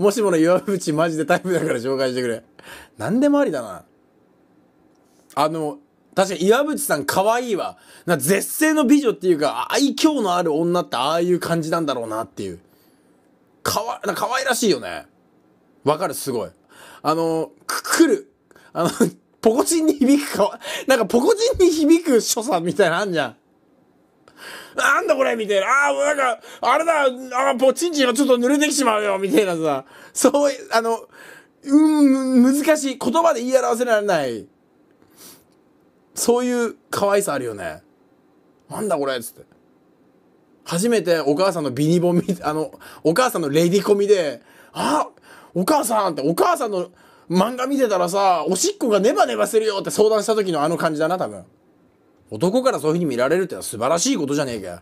もしもの岩渕マジでタイプだから紹介してくれ。何でもありだな。あの、確かに岩渕さん可愛いわ。な絶世の美女っていうか、愛嬌のある女ってああいう感じなんだろうなっていう。かわ、な可愛らしいよね。わかる、すごい。あの、く、くる。あの、ポコチンに響くかわ、なんかポコチンに響く所作みたいなのあんじゃん。だこれみたいな。ああ、もうなんか、あれだ、ああ、ぽちんちんがちょっと濡れてきちまうよ、みたいなさ。そう、あの、うん、難しい。言葉で言い表せられない。そういう可愛さあるよね。なんだこれつって。初めてお母さんのビニボ見、あの、お母さんのレディコミで、あお母さんって、お母さんの漫画見てたらさ、おしっこがネバネバするよって相談した時のあの感じだな、多分。男からそういう風に見られるってのは素晴らしいことじゃねえかよ。